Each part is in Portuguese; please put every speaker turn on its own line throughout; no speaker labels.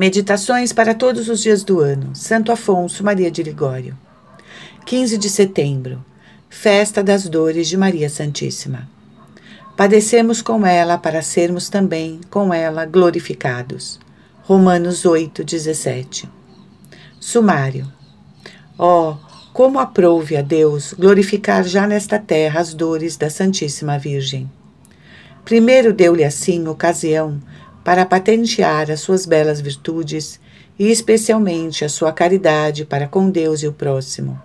Meditações para todos os dias do ano. Santo Afonso Maria de Ligório. 15 de setembro. Festa das Dores de Maria Santíssima. Padecemos com ela para sermos também com ela glorificados. Romanos 8, 17. Sumário. Ó, oh, como aprouve a Deus glorificar já nesta terra as dores da Santíssima Virgem. Primeiro deu-lhe assim ocasião para patentear as suas belas virtudes e especialmente a sua caridade para com Deus e o próximo.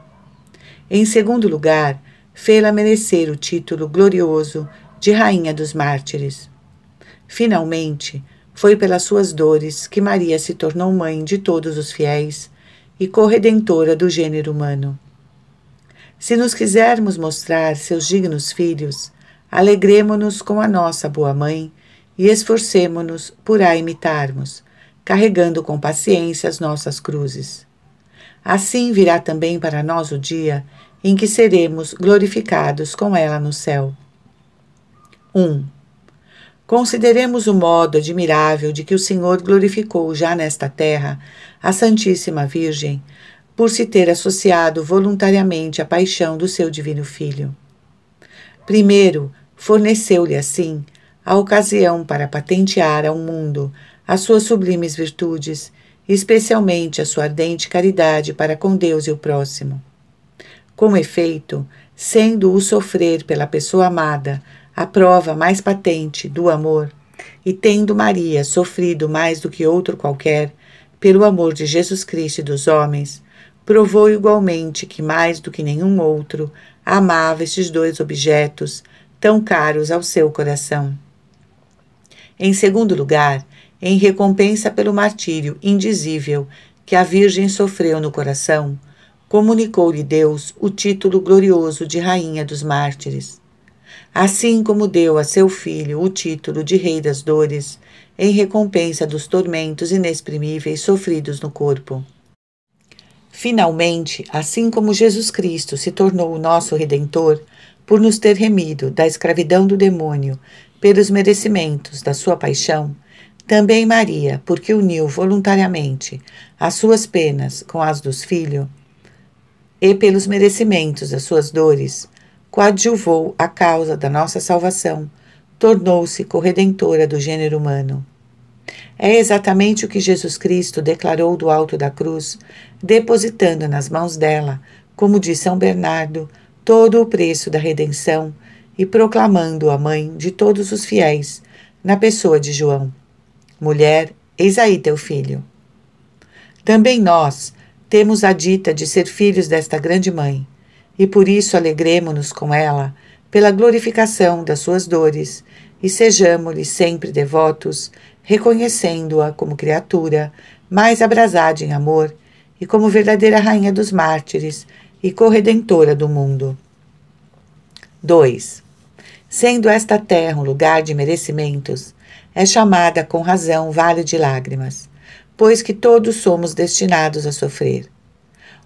Em segundo lugar, fê-la merecer o título glorioso de Rainha dos Mártires. Finalmente, foi pelas suas dores que Maria se tornou mãe de todos os fiéis e corredentora do gênero humano. Se nos quisermos mostrar seus dignos filhos, alegremo-nos com a nossa boa mãe e esforcemo-nos por a imitarmos, carregando com paciência as nossas cruzes. Assim virá também para nós o dia em que seremos glorificados com ela no céu. 1. Consideremos o modo admirável de que o Senhor glorificou já nesta terra a Santíssima Virgem, por se ter associado voluntariamente à paixão do seu Divino Filho. Primeiro, forneceu-lhe assim a ocasião para patentear ao mundo as suas sublimes virtudes, especialmente a sua ardente caridade para com Deus e o próximo. Com efeito, sendo o sofrer pela pessoa amada a prova mais patente do amor, e tendo Maria sofrido mais do que outro qualquer, pelo amor de Jesus Cristo e dos homens, provou igualmente que mais do que nenhum outro amava estes dois objetos tão caros ao seu coração. Em segundo lugar, em recompensa pelo martírio indizível que a Virgem sofreu no coração, comunicou-lhe Deus o título glorioso de Rainha dos Mártires. Assim como deu a seu filho o título de Rei das Dores, em recompensa dos tormentos inexprimíveis sofridos no corpo. Finalmente, assim como Jesus Cristo se tornou o nosso Redentor, por nos ter remido da escravidão do demônio pelos merecimentos da sua paixão, também Maria, porque uniu voluntariamente as suas penas com as dos filhos, e pelos merecimentos das suas dores, coadjuvou a causa da nossa salvação, tornou-se corredentora do gênero humano. É exatamente o que Jesus Cristo declarou do alto da cruz, depositando nas mãos dela, como diz São Bernardo, todo o preço da redenção e proclamando a mãe de todos os fiéis, na pessoa de João: Mulher, eis aí teu filho. Também nós temos a dita de ser filhos desta grande mãe, e por isso alegremo-nos com ela pela glorificação das suas dores e sejamos-lhe sempre devotos, reconhecendo-a como criatura mais abrasada em amor e como verdadeira rainha dos mártires e corredentora do mundo. 2. Sendo esta terra um lugar de merecimentos, é chamada com razão Vale de Lágrimas, pois que todos somos destinados a sofrer.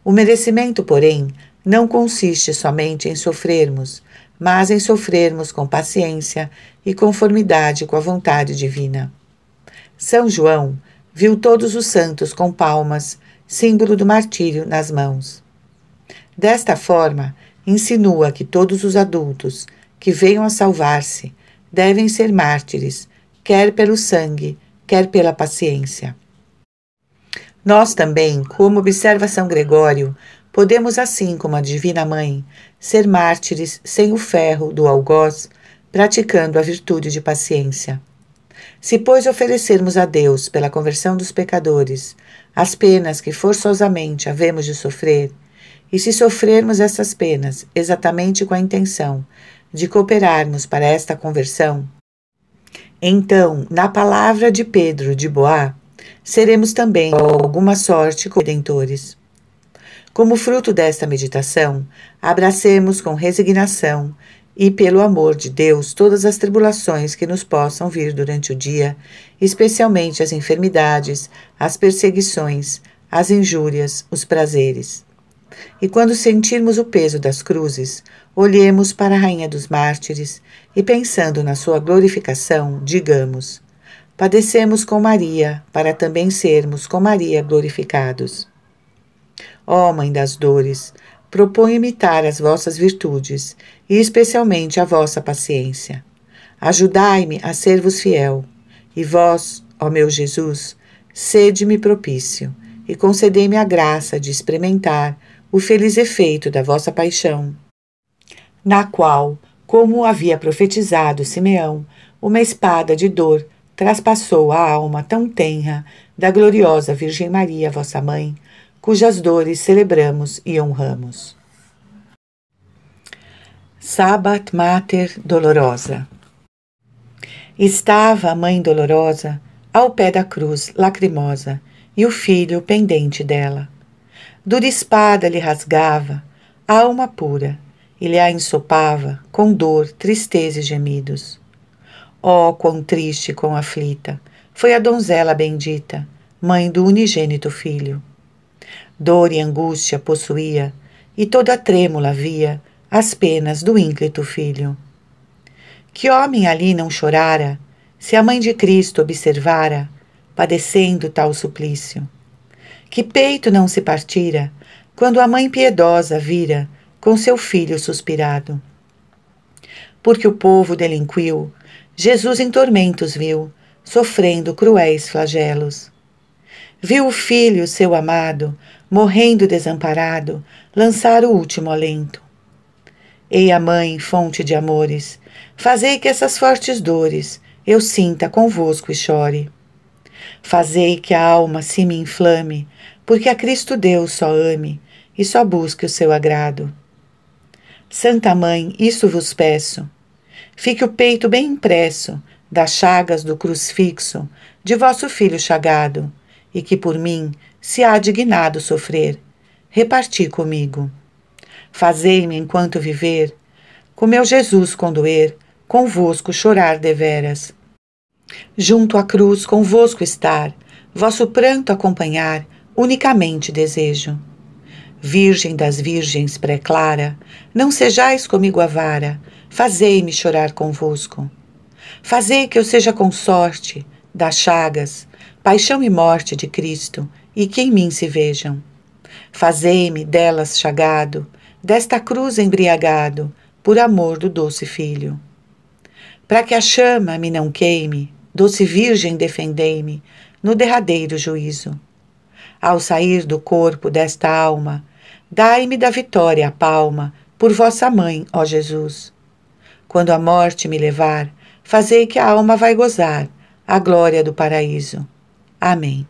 O merecimento, porém, não consiste somente em sofrermos, mas em sofrermos com paciência e conformidade com a vontade divina. São João viu todos os santos com palmas, símbolo do martírio, nas mãos. Desta forma, insinua que todos os adultos, que venham a salvar-se devem ser mártires, quer pelo sangue, quer pela paciência. Nós também, como observa São Gregório, podemos, assim como a Divina Mãe, ser mártires sem o ferro do algoz, praticando a virtude de paciência. Se, pois, oferecermos a Deus, pela conversão dos pecadores, as penas que forçosamente havemos de sofrer, e se sofrermos essas penas exatamente com a intenção de cooperarmos para esta conversão, então, na palavra de Pedro de Boá, seremos também, alguma sorte, redentores. Como fruto desta meditação, abracemos com resignação e, pelo amor de Deus, todas as tribulações que nos possam vir durante o dia, especialmente as enfermidades, as perseguições, as injúrias, os prazeres. E quando sentirmos o peso das cruzes, olhemos para a Rainha dos Mártires e, pensando na sua glorificação, digamos: Padecemos com Maria, para também sermos com Maria glorificados. Ó oh, Mãe das Dores, proponho imitar as vossas virtudes e especialmente a vossa paciência. Ajudai-me a ser-vos fiel, e vós, ó meu Jesus, sede-me propício e concedei-me a graça de experimentar o feliz efeito da vossa paixão, na qual, como havia profetizado Simeão, uma espada de dor traspassou a alma tão tenra da gloriosa Virgem Maria, vossa mãe, cujas dores celebramos e honramos. Sabbat Mater Dolorosa Estava a Mãe Dolorosa ao pé da cruz lacrimosa e o filho pendente dela Dura espada lhe rasgava a alma pura e lhe a ensopava com dor, tristeza e gemidos. Oh, quão triste e quão aflita foi a donzela bendita, mãe do unigênito filho. Dor e angústia possuía, e toda trêmula via as penas do ínclito filho. Que homem ali não chorara, se a mãe de Cristo observara, padecendo tal suplício? Que peito não se partira quando a mãe piedosa vira com seu filho suspirado. Porque o povo delinquiu, Jesus em tormentos viu, sofrendo cruéis flagelos. Viu o filho, seu amado, morrendo desamparado, lançar o último alento. Ei a mãe, fonte de amores, fazei que essas fortes dores eu sinta convosco e chore. Fazei que a alma se me inflame, porque a Cristo Deus só ame e só busque o seu agrado. Santa Mãe, isso vos peço. Fique o peito bem impresso das chagas do crucifixo de vosso filho chagado, e que por mim se há dignado sofrer. Reparti comigo. Fazei-me enquanto viver, com meu Jesus condoer, convosco chorar deveras, Junto à cruz convosco estar, vosso pranto acompanhar, unicamente desejo. Virgem das virgens pré-clara, não sejais comigo avara, fazei-me chorar convosco. Fazei que eu seja consorte das chagas, paixão e morte de Cristo, e que em mim se vejam. Fazei-me delas chagado, desta cruz embriagado, por amor do doce Filho. Para que a chama me não queime, Doce Virgem, defendei-me no derradeiro juízo. Ao sair do corpo desta alma, dai-me da vitória a palma, por vossa mãe, ó Jesus. Quando a morte me levar, fazei que a alma vai gozar a glória do paraíso. Amém.